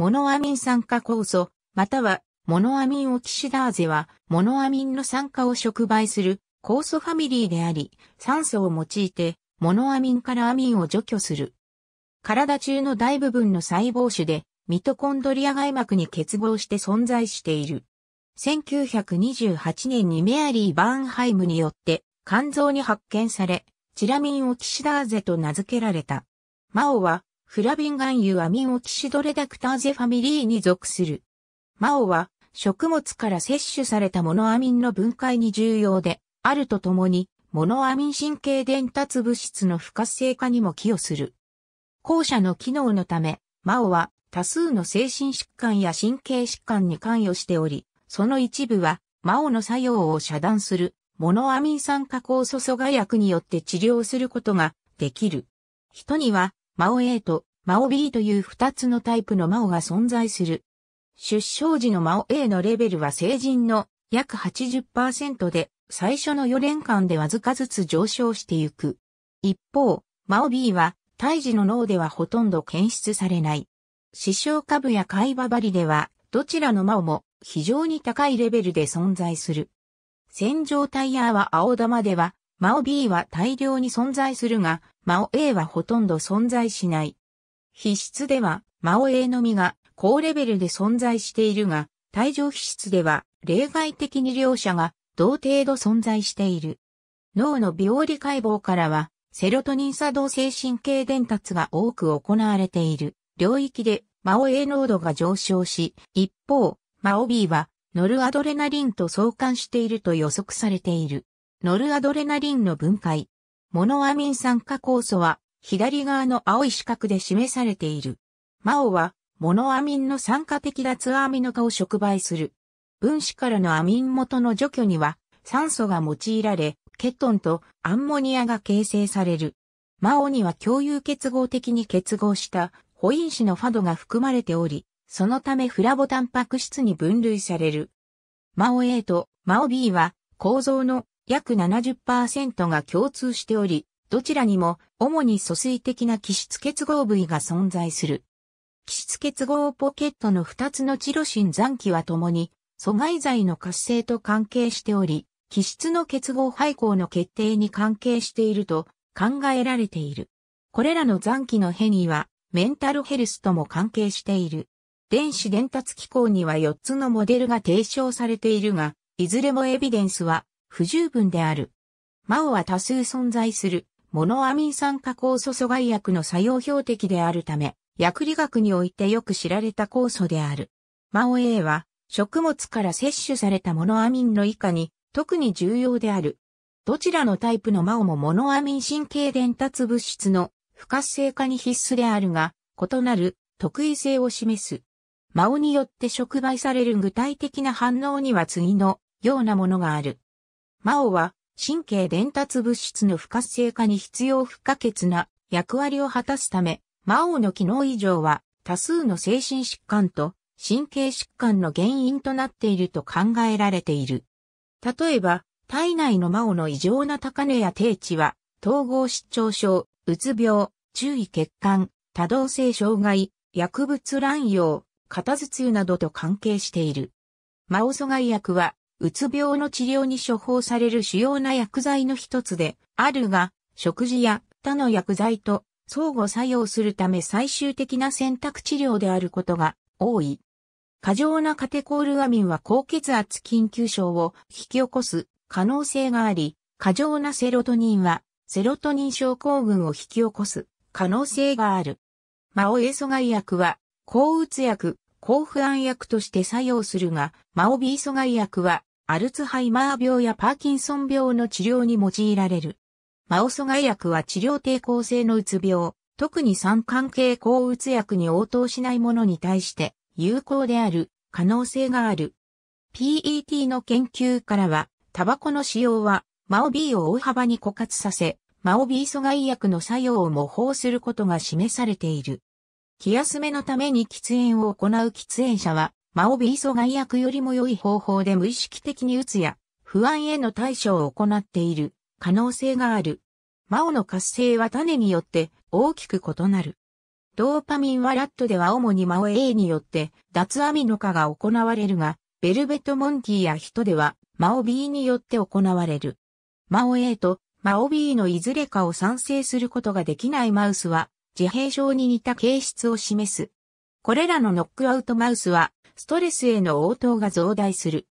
モノアミン酸化酵素、またはモノアミンオキシダーゼは、モノアミンの酸化を触媒する酵素ファミリーであり、酸素を用いて、モノアミンからアミンを除去する。体中の大部分の細胞種で、ミトコンドリア外膜に結合して存在している。1928年にメアリー・バーンハイムによって肝臓に発見され、チラミンオキシダーゼと名付けられた。マオはフラビン含有アミンオキシドレダクターゼファミリーに属する。マオは食物から摂取されたモノアミンの分解に重要で、あるとともに、モノアミン神経伝達物質の不活性化にも寄与する。後者の機能のため、マオは多数の精神疾患や神経疾患に関与しており、その一部は、マオの作用を遮断する、モノアミン酸化酵素阻害薬によって治療することができる。人には、マオ A とマオ B という二つのタイプのマオが存在する。出生時のマオ A のレベルは成人の約80%で、最初の4年間でわずかずつ上昇していく。一方、マオ B は胎児の脳ではほとんど検出されない。視床下部や海馬張りでは、どちらのマオも非常に高いレベルで存在する。洗浄タイヤは青玉ではマオ B は大量に存在するが、マオ A はほとんど存在しない。皮質では、マオ A のみが高レベルで存在しているが、帯状皮質では例外的に両者が同程度存在している。脳の病理解剖からは、セロトニン作動性神経伝達が多く行われている領域で、マオ A 濃度が上昇し、一方、マオ B はノルアドレナリンと相関していると予測されている。ノルアドレナリンの分解。モノアミン酸化酵素は左側の青い四角で示されている。マオはモノアミンの酸化的脱アミノ化を触媒する。分子からのアミン元の除去には酸素が用いられ、ケトンとアンモニアが形成される。マオには共有結合的に結合したホイン子のファドが含まれており、そのためフラボタンパク質に分類される。マオ A とマオ B は構造の約70%が共通しており、どちらにも主に疎水的な気質結合部位が存在する。気質結合ポケットの2つのチロシン残機は共に阻害剤の活性と関係しており、気質の結合配合の決定に関係していると考えられている。これらの残機の変異はメンタルヘルスとも関係している。電子伝達機構には4つのモデルが提唱されているが、いずれもエビデンスは不十分である。マオは多数存在する、モノアミン酸化酵素阻害薬の作用標的であるため、薬理学においてよく知られた酵素である。マオ A は、食物から摂取されたモノアミンの以下に、特に重要である。どちらのタイプのマオもモノアミン神経伝達物質の不活性化に必須であるが、異なる特異性を示す。マオによって触媒される具体的な反応には次のようなものがある。マオは神経伝達物質の不活性化に必要不可欠な役割を果たすため、マオの機能異常は多数の精神疾患と神経疾患の原因となっていると考えられている。例えば、体内のマオの異常な高値や低値は、統合失調症、うつ病、注意欠陥、多動性障害、薬物乱用、片頭痛などと関係している。マオ阻害薬はうつ病の治療に処方される主要な薬剤の一つであるが、食事や他の薬剤と相互作用するため最終的な選択治療であることが多い。過剰なカテコールアミンは高血圧緊急症を引き起こす可能性があり、過剰なセロトニンはセロトニン症候群を引き起こす可能性がある。マオエ阻害薬は抗うつ薬、抗不安薬として作用するが、マオビ阻害薬はアルツハイマー病やパーキンソン病の治療に用いられる。マオソガ薬は治療抵抗性のうつ病、特に三関係抗うつ薬に応答しないものに対して有効である可能性がある。PET の研究からは、タバコの使用は、マオ B を大幅に枯渇させ、マオ B 阻害薬の作用を模倣することが示されている。気休めのために喫煙を行う喫煙者は、マオビー阻害薬よりも良い方法で無意識的に打つや、不安への対処を行っている可能性がある。マオの活性は種によって大きく異なる。ドーパミンはラットでは主にマオ A によって脱アミノ化が行われるが、ベルベットモンキーや人ではマオ B によって行われる。マオ A とマオ B のいずれかを産生することができないマウスは自閉症に似た形質を示す。これらのノックアウトマウスはストレスへの応答が増大する。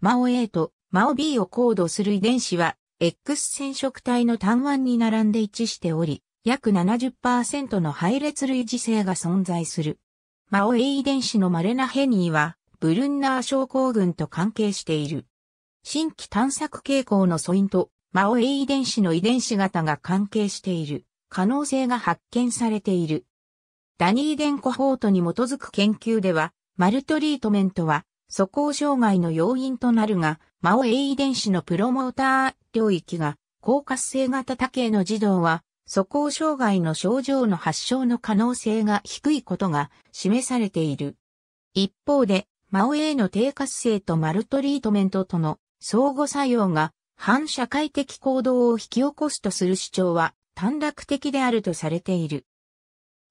マオ A とマオ B をコードする遺伝子は、X 染色体の単腕に並んで一致しており、約70%の配列類似性が存在する。マオ A 遺伝子の稀なヘニーは、ブルンナー症候群と関係している。新規探索傾向の素因と、マオ A 遺伝子の遺伝子型が関係している。可能性が発見されている。ダニーデンコホートに基づく研究では、マルトリートメントは、素行障害の要因となるが、マオ A 遺伝子のプロモーター領域が、高活性型多系の児童は、素行障害の症状の発症の可能性が低いことが示されている。一方で、マオ A の低活性とマルトリートメントとの相互作用が反社会的行動を引き起こすとする主張は短絡的であるとされている。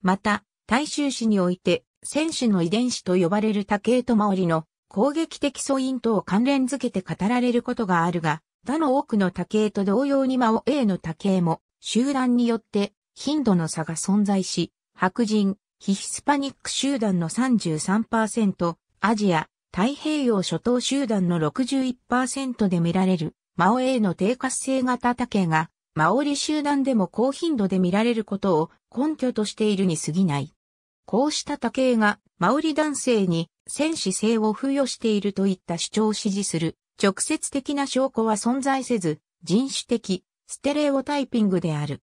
また、大衆史において選手の遺伝子と呼ばれる多形と周りの攻撃的素因とを関連づけて語られることがあるが、他の多くの多形と同様に魔王 A の多形も集団によって頻度の差が存在し、白人、ヒヒスパニック集団の33%、アジア、太平洋諸島集団の61%で見られる、魔王 A の低活性型多が、マオリ集団でも高頻度で見られることを根拠としているに過ぎない。こうした多形が、マオリ男性に戦士性を付与しているといった主張を支持する、直接的な証拠は存在せず、人種的、ステレオタイピングである。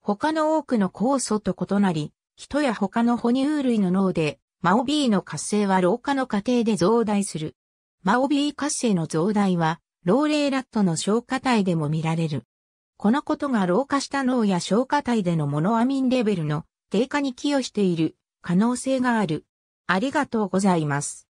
他の多くの酵素と異なり、人や他の哺乳類の脳で、マオビーの活性は老化の過程で増大する。マオビー活性の増大は、老齢ラットの消化体でも見られる。このことが老化した脳や消化体でのモノアミンレベルの低下に寄与している可能性がある。ありがとうございます。